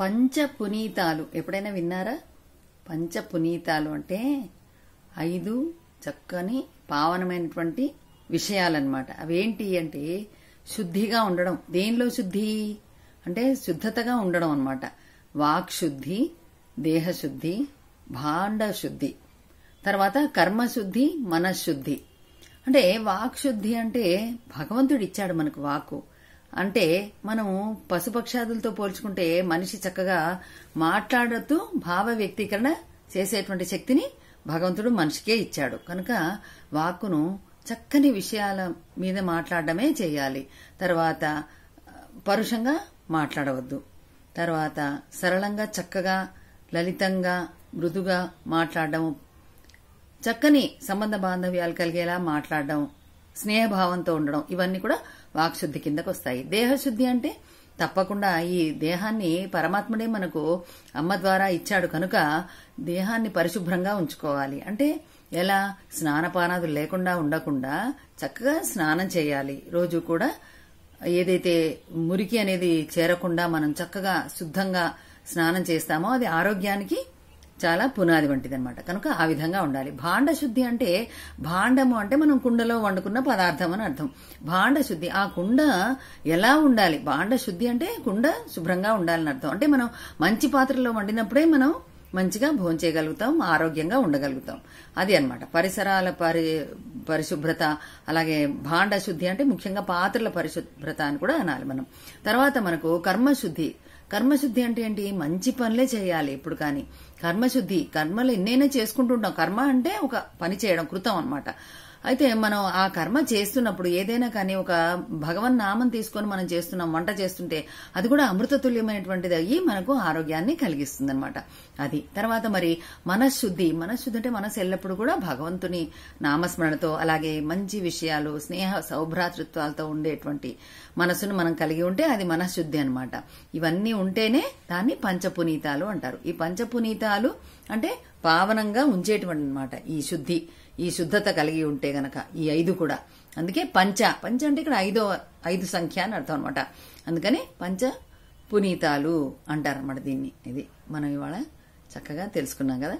పంచ పునీతాలు ఎప్పుడైనా విన్నారా పంచ పునీతాలు అంటే ఐదు చక్కని పావనమైనటువంటి విషయాలన్నమాట అవేంటి అంటే శుద్ధిగా ఉండడం దేనిలో శుద్ధి అంటే శుద్ధతగా ఉండడం అనమాట వాక్శుద్ధి దేహశుద్ధి భాండ శుద్ధి తర్వాత కర్మశుద్ధి మనశుద్ధి అంటే వాక్శుద్ధి అంటే భగవంతుడిచ్చాడు మనకు వాక్కు అంటే మనము పశుపక్షాదులతో పోల్చుకుంటే మనిషి చక్కగా మాట్లాడుతూ భావ వ్యక్తీకరణ చేసేటువంటి శక్తిని భగవంతుడు మనిషికే ఇచ్చాడు కనుక వాక్కును చక్కని విషయాల మీద మాట్లాడమే చేయాలి తర్వాత పరుషంగా మాట్లాడవద్దు తర్వాత సరళంగా చక్కగా లలితంగా మృదుగా మాట్లాడడం చక్కని సంబంధ బాంధవ్యాలు కలిగేలా మాట్లాడడం స్నేహభావంతో ఉండడం ఇవన్నీ కూడా వాక్శుద్ధి కిందకు వస్తాయి దేహశుద్ధి అంటే తప్పకుండా ఈ దేహాన్ని పరమాత్ముడే మనకు అమ్మ ద్వారా ఇచ్చాడు కనుక దేహాన్ని పరిశుభ్రంగా ఉంచుకోవాలి అంటే ఎలా స్నానపానాదులు లేకుండా ఉండకుండా చక్కగా స్నానం చేయాలి రోజు కూడా ఏదైతే మురికి అనేది చేరకుండా మనం చక్కగా శుద్ధంగా స్నానం చేస్తామో అది ఆరోగ్యానికి చాలా పునాది వంటిది అనమాట కనుక ఆ విధంగా ఉండాలి భాండ శుద్ధి అంటే భాండము అంటే మనం కుండలో వండుకున్న పదార్థం అని అర్థం భాండ శుద్ధి ఆ కుండ ఎలా ఉండాలి భాండ శుద్ధి అంటే కుండ శుభ్రంగా ఉండాలని అర్థం అంటే మనం మంచి పాత్రలో వండినప్పుడే మనం మంచిగా భోంచేయగలుగుతాం ఆరోగ్యంగా ఉండగలుగుతాం అది అనమాట పరిసరాల పరి పరిశుభ్రత అలాగే భాండ శుద్ధి అంటే ముఖ్యంగా పాత్రల పరిశుభ్రత అని కూడా అనాలి మనం తర్వాత మనకు కర్మశుద్ధి కర్మశుద్ధి అంటే ఏంటి మంచి పనులే చేయాలి ఇప్పుడు కానీ కర్మశుద్ధి కర్మలు ఎన్నైనా చేసుకుంటుంటాం కర్మ అంటే ఒక పని చేయడం కృతం అనమాట అయితే మనం ఆ కర్మ చేస్తున్నప్పుడు ఏదైనా కానీ ఒక భగవన్ నామం తీసుకొని మనం చేస్తున్నాం వంట చేస్తుంటే అది కూడా అమృతతుల్యమైనటువంటిది అయ్యి మనకు ఆరోగ్యాన్ని కలిగిస్తుంది అనమాట అది తర్వాత మరి మనశుద్ధి మనశుద్ధి అంటే మనసు ఎల్లప్పుడు కూడా భగవంతుని నామస్మరణతో అలాగే మంచి విషయాలు స్నేహ సౌభ్రాతృత్వాలతో ఉండేటువంటి మనసును మనం కలిగి ఉంటే అది మనశుద్ధి అనమాట ఇవన్నీ ఉంటేనే దాన్ని పంచపునీతాలు అంటారు ఈ పంచపునీతాలు అంటే పావనంగా ఉంచేటువంటి అనమాట ఈ శుద్ధి ఈ శుద్ధత కలిగి ఉంటే గనక ఈ ఐదు కూడా అందుకే పంచ పంచ అంటే ఇక్కడ ఐదో ఐదు సంఖ్య అని అర్థం అనమాట అందుకని పంచ పునీతాలు అంటారన్నమాట దీన్ని ఇది మనం ఇవాళ చక్కగా తెలుసుకున్నాం కదా